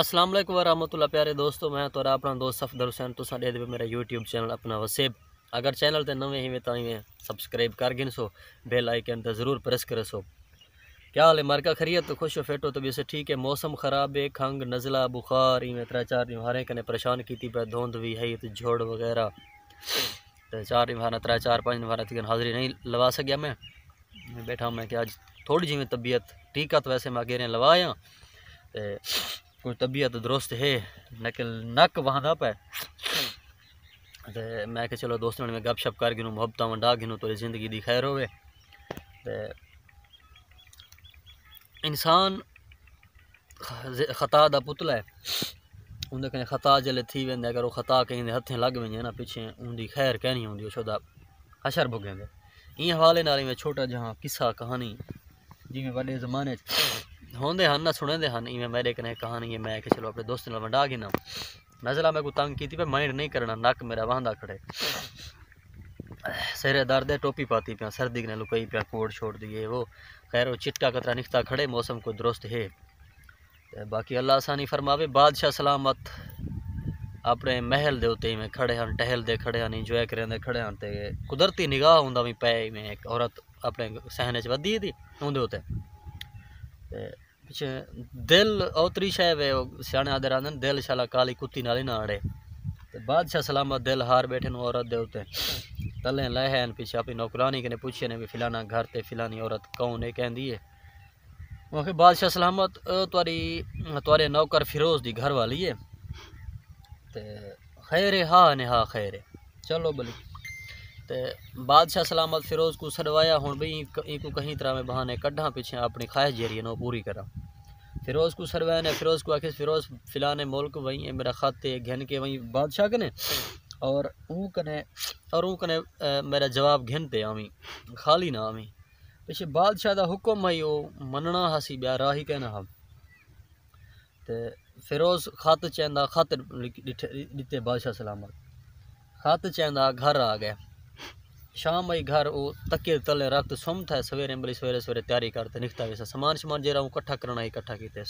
असलम वरहमल प्यारे दोस्तों मैं तुहाड़ा तो अपना दोस्त सफदर हुसैन तुसा तो दे मेरा यूट्यूब चैनल अपना वसेब अगर चैनल ते नवे तो ताइए सब्सक्राइब कर गिन सो बेल आइकन तो ज़रूर प्रेस कर सो क्या हाल है मरका खरीत तो खुश हो फेटो तो भी ठीक है मौसम ख़राब है खंग नज़ला बुखार इवें त्रै चार बीमारें कने परेशान की पे धुंध भी है तो झोड़ वगैरह तो चार हारा त्रै चार पाँच हारा तीन हाजिरी नहीं लवा सकया मैं बैठा मैं कि अज थोड़ी जी तबीयत ठीक है तो वैसे मैं अगे लवाया कोई तबीयत दुरुस्त है नकल नक दप है तो मैं क्या चलो दोस्तों में शप कर गिनूँ मुहब्बत वंडा गिनूँ तेरी ज़िंदगी दी खैर हो इंसान खता का पुतला है उनके कने खता जल्द थी वे अगर वो खता कहीं हथें लग वे ना पिछे उनकी खैर कहनी होंगी छोदा अशर भुगेंगे इं हवाले नाल में छोटा जहाँ किस्सा कहानी जिमें वे जमाने होंगे हैं ना सुने हैं इवें मेरे कने कहानी है मैं कि चलो अपने दोस्त ना वंडा गिना नजला मैं को तंग की माइंड नहीं करना नक मेरा वहांदा खड़े सिर दर्द है टोपी पाती पिया सर्दी ने लुकई पिया कोट छोड़ दिए वो खैर वो चिट्टा कतरा निकता खड़े मौसम को दुरुस्त है बाकी अल्लाह आसानी फरमावे बादशाह सलामत अपने महल के उत्ते में खड़े हैं टहलते खड़े हैं इंजॉय करेंदे खड़े हैं कुदरती निगाह हों भी पै में एक औरत अपने सहने च वधी थी उनके उत्ते ते दिल औतरी शायद वे स्याने आदर आते दिल शाला काली कुत्ती नाली ना अड़े तो बादशाह सलामत दिल हार बैठे औरत दे उत्ते तले लहे है पिछे अपनी नौकरानी कहीं पूछे ने भी फिलाना घर ते फिलानी औरत कौन है कहती है मुख्य बादशाह सलामत तुरी नौकर फिरोज दी घर वाली है खैरे हा ने हा खैरे चलो बोली तो बादशाह सलामत फिरोज़ को सडवाया हूँ बी इनको कहीं तरह में बहाने क्ढा पिछे अपनी ख्वाहिश जहरी है पूरी करा फिरोज़ को सडवाया ने फिरोज़ को आखिर फिरोज़ फिलाने मुल्क वहीं है मेरा खाते घिन के वहीं बादशाह कने और ऊ कने और ऊ कने मेरा जवाब घिनते आवी खाली ना आवी पिछे बादशाह का हुक्म आई मनना हसी बया राह ही कहना हम तो फिरोज़ खत चाह खत दिते बादशाह सलामत खत चाह घर आ गया शाम आई घर वो तके तले रक्त सुम था सवेरे बली सवेरे सवेरे तैयारी करते निकता वैसा समान शमान जरा इकट्ठा करना इकट्ठा किते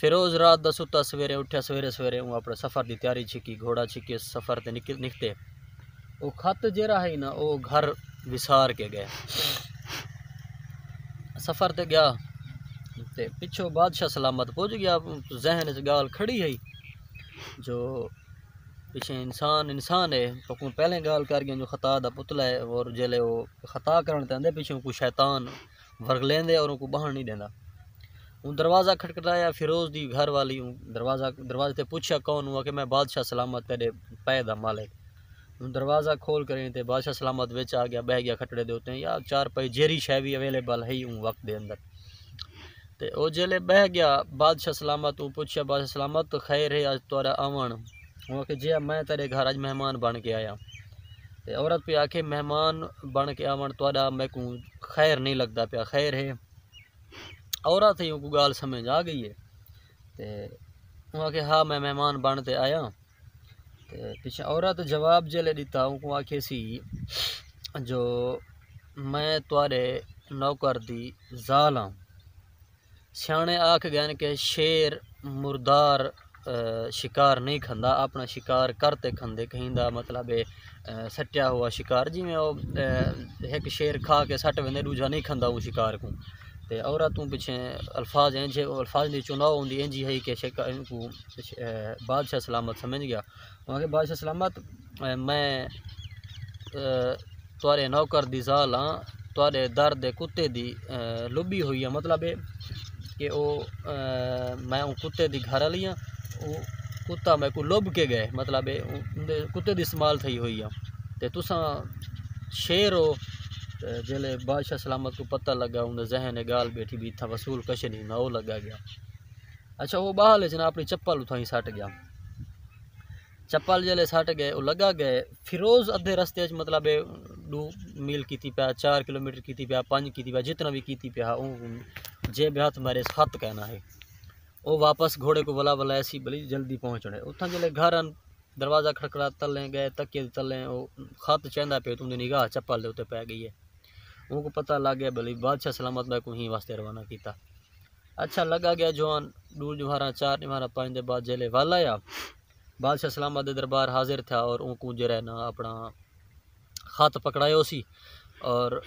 फिरोज रात का सुता सवेरे उठा सवेरे सवेरे वो अपने सफ़र की तैयारी छिकी घोड़ा छिकी सफ़र से निकल निकते वो खत जरा है ना वो घर विसार के गए सफ़र ते गया ते बादशाह सलामत पहुँच गया जहन गाल खड़ी है जो पीछे इंसान इंसान है पकूं तो पहले गाल कर गया जो खता दा पुतला है और जल्द वो खता करण ते को शैतान वर्ग लेंदे और उनको बाहर नहीं देंदा हूँ दरवाज़ा खटखटाया फिरोज दी घर वाली दरवाज़ा दरवाजे ते पूछा कौन हुआ कि मैं बादशाह सलामत तेरे पै मालिक हूँ दरवाज़ा खोल करें तो बादशाह सलामत बिच आ गया बह गया खटड़े दे हैं या चार पाई जेरी शाय भी अवेलेबल है ही वक्त के अंदर तो जल्द बह गया बादशाह सलामत पूछा बादशाह सलामत तो खैर है अज तुरा आवन वो आखे जे मैं तेरे घर अज मेहमान बन के आया तो औरत पे आखे मेहमान बन के आवन तुरा मैं को खैर नहीं लगता पाया खैर है औरत ही को गाल समझ आ गई है तो वो आखे हाँ मैं मेहमान बन ते आया तो पिछले औरत जवाब जल्द दिता उनको आखे सी जो मैं तुरे नौकर दी जाल हाँ स्याणे आख गए कि शेर मुरदार शिकार नहीं खंदा अपना शिकार करते खंदे कहींदा मतलब है सट्टिया हुआ शिकार जिमें एक शेर खा के सट वेंदे दूजा नहीं खंदा वो शिकार को ते औरतों पिछे अल्फाज हैं अल्फाज की चुनाव होंगी इंजी है कि बादशाह सलामत समझ गया वहाँ के बादशाह सलामत मैं तुरे नौकर की जाल हाँ तुरे दर दे कुत्ते दी लुबी हुई है मतलब है कि वो मैं कुत्ते घर वाली हाँ कुत्ता मैं को लुभ के गए मतलब कुत्ते इस्तेमाल थी हुई है तो तुसा शेर हो जल्द बादशाह सलामत को पता लगा उन जहन गाल बैठी भी इतना वसूल कश नहीं ना वो लगा गया अच्छा वो बहाल जना अपनी चप्पल उतना ही सट गया चप्पल जल्द सट गए वो लगा गए फिरोज अद्धे रस्ते मतलब दू मील की पा चार किलोमीटर की पा पांच की पा जितना भी की पा जेब हाथ मारे हथ कहना है वो वापस घोड़े को बुला बुलाया सी बली जल्दी पहुँचने उथा जल्द घर दरवाज़ा खड़खड़ा तले गए धक्के तले वो खत चाहता पे तुंहिंजी निगाह चप्पल के उत्ते पै गई है उनको पता लग गया भली बादशाह सलामत मैं कुछ ही वास्ते रवाना किया अच्छा लगा गया जवान दूर जवारा चार निवारा पाँच दिन बाद जल्द वाल आया बादशाह सलामत के दरबार हाजिर था और उनको जरा ना अपना खत पकड़ाया उसी और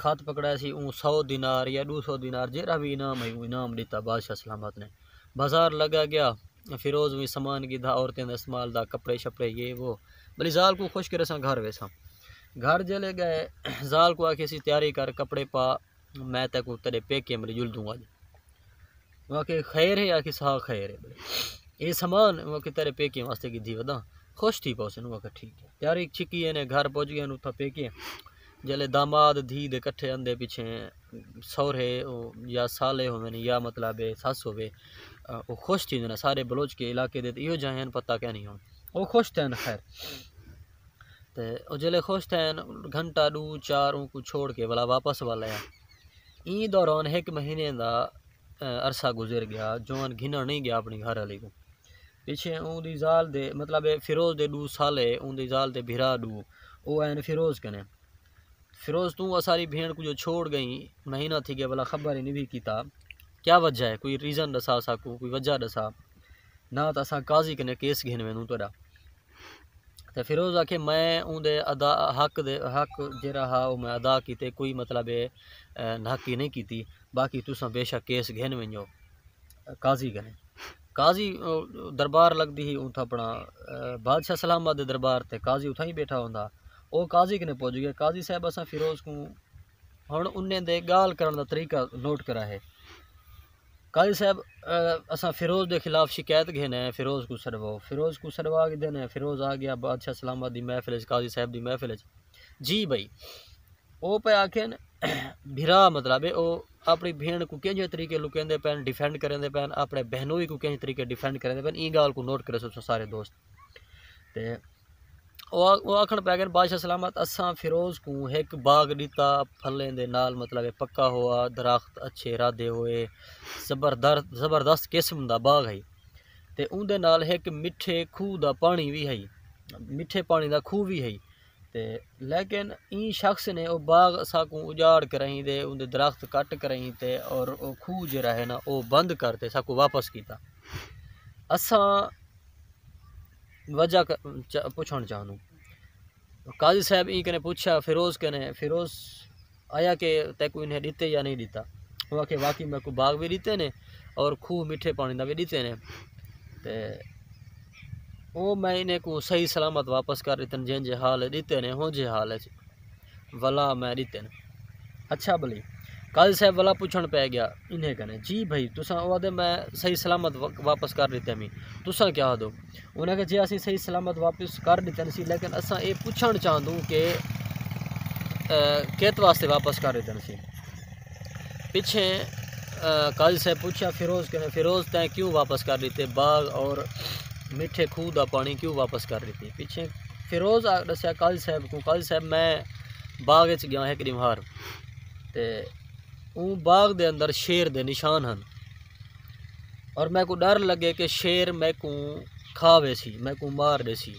खत पकड़ाया सी ऊ सौ दिनार या दो सौ दिनार जरा भी इनाम है इनाम दिता बादशाह सलामत ने बाज़ार लगा गया फिरोज हुई सामान की था औरतें इस्तेमाल था कपड़े शपड़े ये वो भले जाल को खुश करे सा घर वेसा घर जले गए जाल को आके सी तैयारी कर कपड़े पा मैं तक तेरे पेके मेरे जुल दूंगा अज वाकई खैर है आखिर सा खैर है ये सामान वाकई तेरे पेके वास्ते थी वा खुश थी उसने वाकई ठीक है तैयारी छिकी है घर पहुँच गए उत्था पेके जले दामाद धी दे कट्ठे आंदे पिछे सौरे या साले होवे या मतलब सस हो उहो खुश थी ना सारे बलोच के इलाके ते इहो पता क्या नहीं आहिनि खुश थे ख़ैर तो जल्द खुश थे घंटा ॾू चार उकू छोड़ के भला वापस वाल आया ई दौरान एक महीने का अरसा गुज़र गया जोन घिनण नहीं गया अपनी घर वाली को पीछे उनकी ज़ाल दे मतलब फिरोज़ दे डू साले उनकी ज़ाल दे भिरा डू वो आन फिरोज़ कने फिरोज़ तू असारी भेण कुछ छोड़ गई महीना थी गया भला खबर ही नहीं भी किता क्या वजह है कोई रीज़न ॾसा असांखे कोई वजह दसा ना तो असां काज़ी कने केस घेन वेंदूं तॾा त फिरोज़ आखे मैं उंदे अदा हक दे हक जेड़ा हा ओ मैं अदा किते कोई मतलब है नाकी नहीं कीती बाकी तुसा बेशक केस घेन वञो काज़ी कने काज़ी दरबार लगदी ही उथा अपना बादशाह सलामत दरबार ते काज़ी उथा ही बैठा होंदा काज़ी कने पहुंच गए काज़ी साहब असा फिरोज़ को हूँ उन गाल करण का तरीका नोट करा है ਕਾਜੀ ਸਾਹਿਬ ਅਸਾਂ ਫਿਰੋਜ਼ ਦੇ ਖਿਲਾਫ ਸ਼ਿਕਾਇਤ ਘੇਨੇ ਹੈ ਫਿਰੋਜ਼ ਕੁਸਰਵਾ ਫਿਰੋਜ਼ ਕੁਸਰਵਾ ਕੇ ਦੇਣਾ ਫਿਰੋਜ਼ ਆ ਗਿਆ ਬਾਦਸ਼ਾਹ ਸਲਾਮਤ ਦੀ ਮਹਿਫਿਲ ਚ ਕਾਜੀ ਸਾਹਿਬ ਦੀ ਮਹਿਫਿਲ ਚ ਜੀ ਭਾਈ ਉਹ ਪਏ ਆਖਣ भिरा मतलब है वो अपनी भेण को किन तरीके लुकेंदे पैन डिफेंड करेंदे पैन अपने बहनोई को किन तरीके डिफेंड करेंदे पैन ई गाल को नोट करे सब सारे दोस्त ते ਉਹ ਆਖਣ ਪੈ ਗਏ ਬਾਦਸ਼ਾਹ ਸਲਾਮਤ ਅਸਾਂ ਫਿਰੋਜ਼ ਨੂੰ ਇੱਕ ਬਾਗ ਦਿੱਤਾ ਫੱਲੇ ਦੇ ਨਾਲ ਮਤਲਬ ਇਹ ਪੱਕਾ ਹੋਆ ਦਰਖਤ ਅੱਛੇ ਰਾਦੇ ਹੋਏ ਜ਼ਬਰਦਸਤ ਜ਼ਬਰਦਸਤ ਕਿਸਮ ਦਾ ਬਾਗ ਹੈ ਤੇ ਉਹਦੇ ਨਾਲ ਇੱਕ ਮਿੱਠੇ ਖੂਹ ਦਾ ਪਾਣੀ ਵੀ ਹੈ ਮਿੱਠੇ ਪਾਣੀ ਦਾ ਖੂਹ ਵੀ ਹੈ ਤੇ ਲੇਕਿਨ ਇਹ ਸ਼ਖਸ ਨੇ ਉਹ ਬਾਗ ਅਸਾਂ ਨੂੰ ਉਜਾੜ ਕਰਹੀਂ ਦੇ ਉਹਦੇ ਦਰਖਤ ਕੱਟ ਕਰਹੀਂ ਤੇ ਔਰ ਉਹ ਖੂਹ ਜਿਹੜਾ ਹੈ ਨਾ ਉਹ ਬੰਦ ਕਰਤੇ ਸਾਕੂ ਵਾਪਸ ਕੀਤਾ ਅਸਾਂ वजह पुछण चाहनू काजी साहब ई कने पूछा फिरोज कने फिरोज आया के तेको इन्हें दीते या नहीं दीता वो आखे वाकई मैं को बाग भी दीते ने और खूह मीठे पानी का भी दीते ने ते वो मैं इन्हें को सही सलामत वापस कर दीते जिन जे हाल दीते ने हो जे हाल है वला मैं दीते ने अच्छा भली काजी साहब वाला पूछण पै गया इन्हें कहने जी भाई तुसा आदे मैं सही सलामत वापस कर दिता मी तुसा क्या दो उन्हें कहा जी असं सही सलामत वापस कर दिता सी लेकिन असा ये पूछण चाहूँ कि कित वास्ते वापस कर दिता सी पिछे काजी साहब पूछा फिरोज कहने फिरोज तैं क्यों वापस कर दिते बाघ और मिठे खूह का पानी क्यों वापस कर दिती पिछे फिरोज दसिया काजी साहब को काजी साहब मैं बाग गया एक दिन ਉਹ ਬਾਗ ਦੇ ਅੰਦਰ ਸ਼ੇਰ ਦੇ ਨਿਸ਼ਾਨ ਹਨ ਔਰ ਮੈਂ ਕੋ ਡਰ ਲੱਗੇ ਕਿ ਸ਼ੇਰ ਮੈਂ ਕੋ ਖਾਵੇ ਸੀ ਮੈਂ ਕੋ ਮਾਰ ਦੇ ਸੀ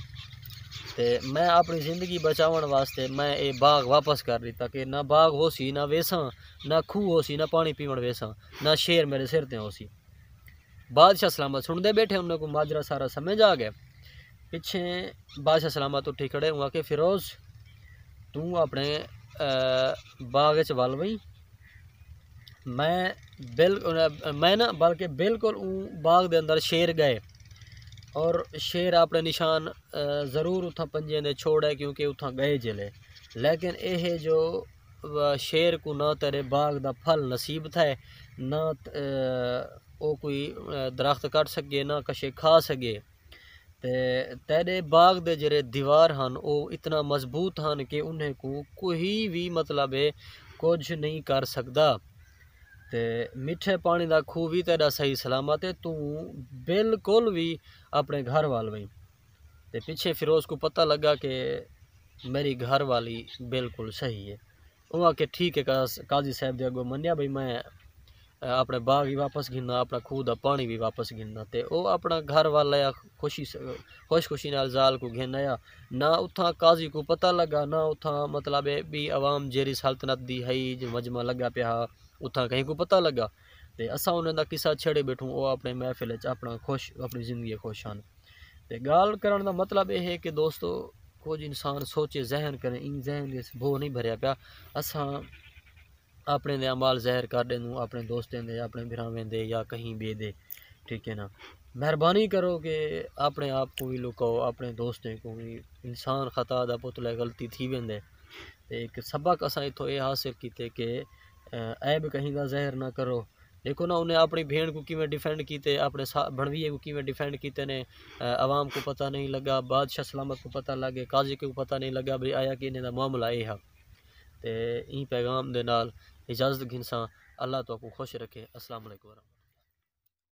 ਤੇ ਮੈਂ ਆਪਣੀ ਜ਼ਿੰਦਗੀ ਬਚਾਉਣ ਵਾਸਤੇ ਮੈਂ ਇਹ ਬਾਗ ਵਾਪਸ ਕਰ ਦਿੱਤਾ ਕਿ ਨਾ ਬਾਗ ਹੋ ਸੀ ਨਾ ਵੇਸਾਂ ਨਾ ਖੂਹ ਹੋ ਸੀ ਨਾ ਪਾਣੀ ਪੀਵਣ ਵੇਸਾਂ ਨਾ ਸ਼ੇਰ ਮੇਰੇ ਸਿਰ ਤੇ ਹੋ ਸੀ बादशाह सलामत सुनते बैठे उन को माजरा सारा समझ आ गया पीछे बादशाह सलामत उठी खड़े हुआ कि फिरोज तू अपने बाग च वल बई मैं बिल मैं ना बल्कि बिल्कुल बाग के अंदर शेर गए और शेर अपने निशान ज़रूर उत्था पंजे ने छोड़े क्योंकि उत्था गए जिले लेकिन यह जो शेर को ना तेरे बाग का फल नसीब थे ना वो कोई दरख्त कट सके ना कशे खा सके ते तेरे बाग दे जेरे दीवार हैं वो इतना मजबूत हैं कि उन्हें को कोई भी मतलब कुछ नहीं कर सकता तो मिट्ठे पानी का खूह भी तेरा सही सलामत है तू बिल्कुल भी अपने घर वाल वहीं ते पीछे फिरोज़ को पता लगा कि मेरी घर वाली बिल्कुल सही है वह आके ठीक है काजी साहब के अगो मनिया भाई मैं अपने बाग ही वापस गिनना अपना खूह का पानी भी वापस गिनना तो वह अपना घर वाल आया खुशी खुश खुशी नाल जाल को गिन आया ना उतना काजी को पता लगा ना उत्था मतलब भी आवाम जेरी सल्तनत दी हई जो मजमा लगा पिया उतां कहीं को पता लगा तो असां उन्हनि किस्सा छेड़े बैठू वह अपने महफ़िल अपना खुश अपनी जिंदगी खुश हैं तो गाल कर मतलब यह है कि दोस्तों कुछ इंसान सोचे ज़हन करें इन ज़हन खे नहीं भरिया पाया अस अपने दे अमाल ज़हर कर दे अपने दोस्तें दे अपने बिरावें दे या कहीं बे दे ठीक है ना मेहरबानी करो कि अपने आप को भी लुकाओ अपने दोस्तें को भी इंसान खता पुतला गलती थी वेंदे एक सबक असा इतों ये हासिल किए कि ऐब कहीं का जहर ना करो देखो ना उन्हें अपनी भेड़ को किमें डिफेंड किए अपने भणवीए को किमें डिफेंड किए ने आवाम को पता नहीं लगा बादशाह सलामत को पता लग गया काजी को पता नहीं लगा भाई आया कि इन्हें मामला ये है तो ई पैगाम के नाल इजाजत घिनसा अल्लाह तो आपको खुश रखे असलम